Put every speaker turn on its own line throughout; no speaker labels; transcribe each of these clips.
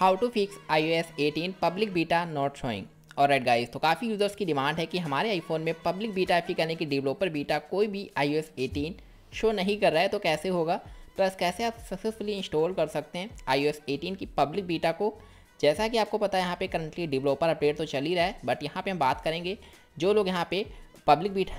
How to fix I O S eighteen public beta not showing all right guys तो काफ़ी users की demand है कि हमारे आईफोन में पब्लिक बीटा एफ करने की डेवलपर बीटा कोई भी I O S eighteen show नहीं कर रहा है तो कैसे होगा प्लस तो कैसे आप सक्सेसफुली इंस्टॉल कर सकते हैं आई ओ एस एटीन की पब्लिक बीटा को जैसा कि आपको पता है यहाँ पे करंटली डेवलपर अपडेट तो चल ही रहा है बट यहाँ पे हम बात करेंगे जो लोग यहाँ पे पब्लिक बीटा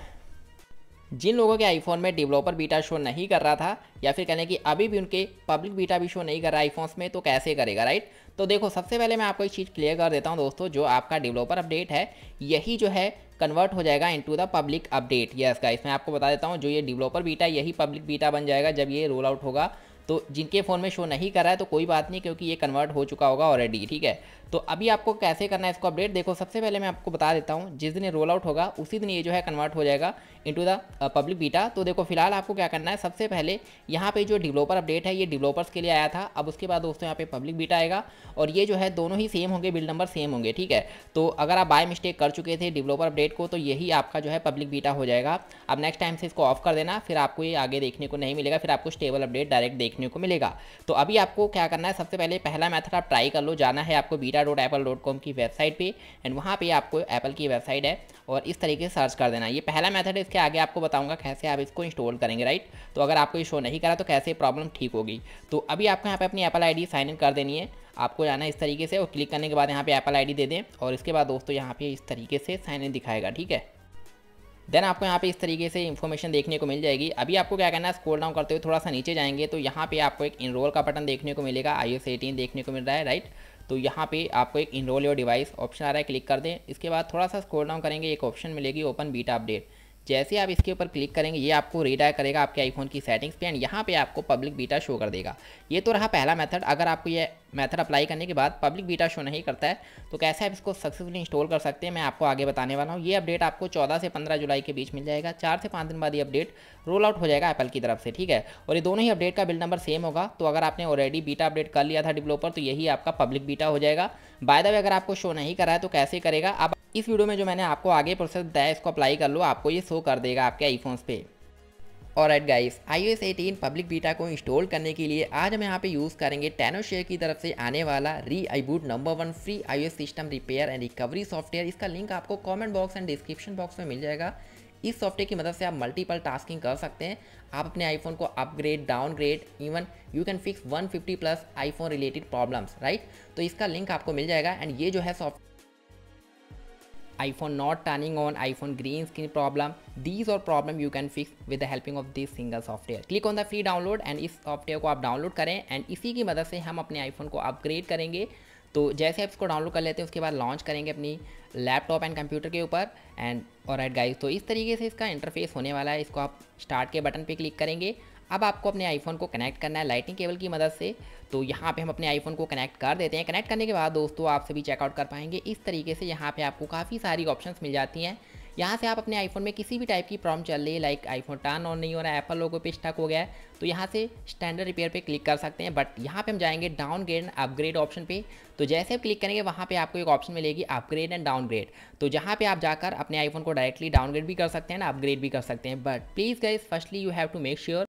जिन लोगों के आईफोन में डेवलपर बीटा शो नहीं कर रहा था या फिर कहने की अभी भी उनके पब्लिक बीटा भी शो नहीं कर रहा आईफोन्स में तो कैसे करेगा राइट तो देखो सबसे पहले मैं आपको एक चीज़ क्लियर कर देता हूँ दोस्तों जो आपका डेवलपर अपडेट है यही जो है कन्वर्ट हो जाएगा into the public update yes का इसमें आपको बता देता हूँ जो ये डेवलपर बीटा यही पब्लिक बीटा बन जाएगा जब ये रोल आउट होगा तो जिनके फ़ोन में शो नहीं कर रहा है तो कोई बात नहीं क्योंकि ये कन्वर्ट हो चुका होगा ऑलरेडी ठीक है तो अभी आपको कैसे करना है इसको अपडेट देखो सबसे पहले मैं आपको बता देता हूँ जिस दिन ये रोल आउट होगा उसी दिन ये जो है कन्वर्ट हो जाएगा इनटू द पब्लिक बीटा तो देखो फिलहाल आपको क्या करना है सबसे पहले यहाँ पे जो डेवलपर अपडेट है ये डेवलपर्स के लिए आया था अब उसके बाद दोस्तों यहाँ पे पब्लिक बीटा आएगा और ये जो है दोनों ही सेम होंगे बिल नंबर सेम होंगे ठीक है तो अगर आप बाय मिस्टेक कर चुके थे डेवलपर अपडेट को तो यही आपका जो है पब्लिक बीटा हो जाएगा अब नेक्स्ट टाइम से इसको ऑफ कर देना फिर आपको ये आगे देखने को नहीं मिलेगा फिर आपको स्टेबल अपडेट डायरेक्ट देखने को मिलेगा तो अभी आपको क्या करना है सबसे पहले पहला मैथड आप ट्राई कर लो जाना है आपको बीटा मेरा डॉट एप्पल डॉट कॉम की वेबसाइट पे एंड वहाँ पे आपको एप्पल की वेबसाइट है और इस तरीके से सर्च कर देना ये पहला मेथड है इसके आगे आपको बताऊंगा कैसे आप इसको इंस्टॉल करेंगे राइट तो अगर आपको ये शो नहीं करा तो कैसे प्रॉब्लम ठीक होगी तो अभी आपको यहाँ पर अपनी एप्पल आई साइन इन कर देनी है आपको जाना इस तरीके से और क्लिक करने के बाद यहाँ पर एप्पल आई दे दें और इसके बाद दोस्तों यहाँ पर इस तरीके से साइन इन दिखाएगा ठीक है देन आपको यहाँ पे इस तरीके से इन्फॉर्मेशन देखने को मिल जाएगी अभी आपको क्या करना है स्कोल डाउन करते हुए थोड़ा सा नीचे जाएंगे तो यहाँ पे आपको एक इनरोल का बटन देखने को मिलेगा आई एस देखने को मिल रहा है राइट तो यहाँ पे आपको एक इनरोल योर डिवाइस ऑप्शन आ रहा है क्लिक कर दें इसके बाद थोड़ा सा स्कोर डाउन करेंगे एक ऑप्शन मिलेगी ओपन बीटा अपडेट जैसे आप इसके ऊपर क्लिक करेंगे ये आपको रीडायर करेगा आपके आईफोन की सेटिंग्स पे एंड यहाँ पे आपको पब्लिक बीटा शो कर देगा ये तो रहा पहला मेथड अगर आपको ये मेथड अप्लाई करने के बाद पब्लिक बीटा शो नहीं करता है तो कैसे आप इसको सक्सेसफुली इंस्टॉल कर सकते हैं मैं आपको आगे बताने वाला हूँ ये अपडेट आपको चौदह से पंद्रह जुलाई के बीच मिल जाएगा चार से पाँच दिन बाद ये अपडेट रोल आउट हो जाएगा एप्पल की तरफ से ठीक है और ये दोनों ही अपडेट का बिल नंबर सेम होगा तो अगर आपने ऑलरेडी बीटा अपडेट कर लिया था डिवलोपर तो यही आपका पब्लिक बीटा हो जाएगा बाय द वे अगर आपको शो नहीं करा है तो कैसे करेगा आप इस वीडियो में जो मैंने आपको आगे प्रोसेस बताया इसको अप्लाई कर लो आपको ये शो कर देगा आपके आईफोन्स पे all right guys I O eighteen public beta को इंस्टॉल करने के लिए आज हम यहाँ पे यूज़ करेंगे टेनो शेयर की तरफ से आने वाला ReiBoot number one free I system repair and recovery software इसका लिंक आपको comment box and description box में मिल जाएगा इस सॉफ्टवेयर की मदद से आप मल्टीपल टास्किंग कर सकते हैं आप अपने आईफोन को upgrade downgrade even you can fix 150 plus iPhone related problems right तो इसका लिंक आपको मिल जाएगा एंड ये जो है software iPhone not turning on, iPhone green screen problem. These are problem you can fix with the helping of this single software. Click on the free download and इस software को आप download करें and इसी की मदद से हम अपने iPhone को अपग्रेड करेंगे तो जैसे आप इसको डाउनलोड कर लेते हैं उसके बाद लॉन्च करेंगे अपनी लैपटॉप एंड कंप्यूटर के ऊपर एंड और राइट गाइस तो इस तरीके से इसका इंटरफेस होने वाला है इसको आप स्टार्ट के बटन पे क्लिक करेंगे अब आपको अपने आईफोन को कनेक्ट करना है लाइटिंग केबल की मदद से तो यहाँ पे हम अपने आईफोन को कनेक्ट कर देते हैं कनेक्ट करने के बाद दोस्तों आप सभी चेकआउट कर पाएंगे इस तरीके से यहाँ पे आपको काफ़ी सारी ऑप्शंस मिल जाती हैं यहाँ से आप अपने आईफोन में किसी भी टाइप की प्रॉब्लम चल रही है लाइक आईफोन टर्न ऑन नहीं हो रहा है एप्पल लोगों पे स्टक हो गया है तो यहाँ से स्टैंडर्ड रिपेयर पे क्लिक कर सकते हैं बट यहाँ पे हम जाएंगे डाउनग्रेड अपग्रेड ऑप्शन पे तो जैसे आप क्लिक करेंगे वहाँ पे आपको एक ऑप्शन मिलेगी अपग्रेड एंड डाउनग्रेड तो जहाँ पर आप जाकर अपने आईफोन को डायरेक्टली डाउनग्रेड भी कर सकते हैं अपग्रेड भी कर सकते हैं but please guys firstly you have to make sure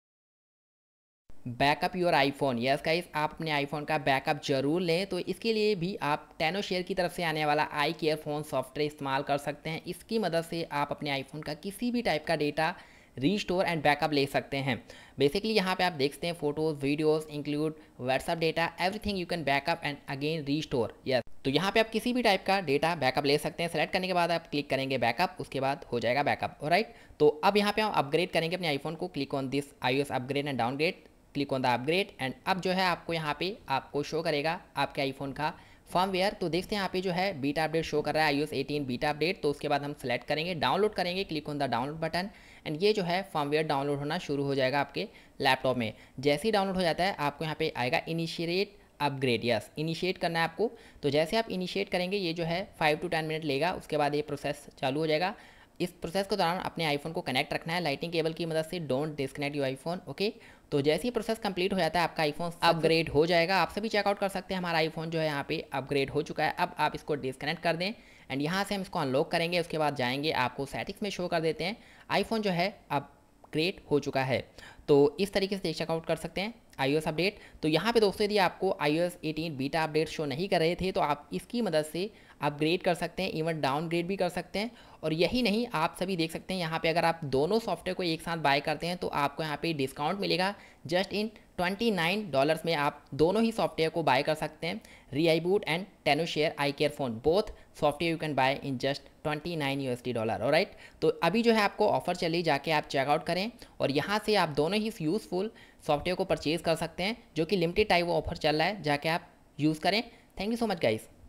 backup your iPhone yes guys आप अपने आईफोन का बैकअप जरूर लें तो इसके लिए भी आप टेनो शेयर की तरफ से आने वाला आई केयर फ़ोन सॉफ्टवेयर इस्तेमाल कर सकते हैं इसकी मदद से आप अपने आईफोन का किसी भी टाइप का डेटा रीस्टोर एंड बैकअप ले सकते हैं बेसिकली यहाँ पे आप देखते हैं photos videos include WhatsApp data everything you can backup and again restore yes तो यहाँ पे आप किसी भी टाइप का डेटा बैकअप ले सकते हैं सेलेक्ट करने के बाद आप क्लिक करेंगे बैकअप उसके बाद हो जाएगा बैकअप राइट तो अब यहाँ पे हम अपग्रेड करेंगे अपने आईफोन को click on this I upgrade and downgrade click on the upgrade and अब जो है आपको यहाँ पे आपको शो करेगा आपके आईफोन का वेयर तो देखते हैं यहाँ पे जो है बीटा अपडेट शो कर रहा है आई 18 बीटा अपडेट तो उसके बाद हम सेलेक्ट करेंगे डाउनलोड करेंगे click on the download button and ये जो है फॉर्मवेयर डाउनलोड होना शुरू हो जाएगा आपके लैपटॉप में जैसे ही डाउनलोड हो जाता है आपको यहाँ पे आएगा इनिशिएट अपग्रेड यस इनिशिएट करना है आपको तो जैसे आप इनिशिएट करेंगे ये जो है फाइव टू टेन मिनट लेगा उसके बाद ये प्रोसेस चालू हो जाएगा इस प्रोसेस के दौरान अपने आईफोन को कनेक्ट रखना है लाइटिंग केबल की मदद से don't disconnect you iPhone okay तो जैसे ही प्रोसेस कंप्लीट हो जाता है आपका आईफोन अपग्रेड हो जाएगा आप सभी चेकआउट कर सकते हैं हमारा आईफोन जो है यहाँ पे अपग्रेड हो चुका है अब आप इसको डिसकनेक्ट कर दें एंड यहाँ से हम इसको अनलॉक करेंगे उसके बाद जाएंगे आपको सेटिंग्स में शो कर देते हैं आईफोन जो है अपग्रेड हो चुका है तो इस तरीके से चेकआउट कर सकते हैं आई अपडेट तो यहाँ पे दोस्तों यदि आपको आई 18 बीटा अपडेट शो नहीं कर रहे थे तो आप इसकी मदद से अपग्रेड कर सकते हैं इवन डाउनग्रेड भी कर सकते हैं और यही नहीं आप सभी देख सकते हैं यहाँ पे अगर आप दोनों सॉफ्टवेयर को एक साथ बाय करते हैं तो आपको यहाँ पे डिस्काउंट मिलेगा just in twenty nine dollars में आप दोनों ही सॉफ्टवेयर को बाय कर सकते हैं ReiBoot and Tenorshare I care phone both software you can buy in just twenty nine U S T dollar all right तो अभी जो है आपको ऑफर चली जाके आप चेकआउट करें और यहाँ से आप दोनों ही यूज़फुल सॉफ्टवेयर को परचेज़ कर सकते हैं जो कि लिमिटेड टाइप वो ऑफर चल रहा है जाके आप यूज़ करें thank you so much guys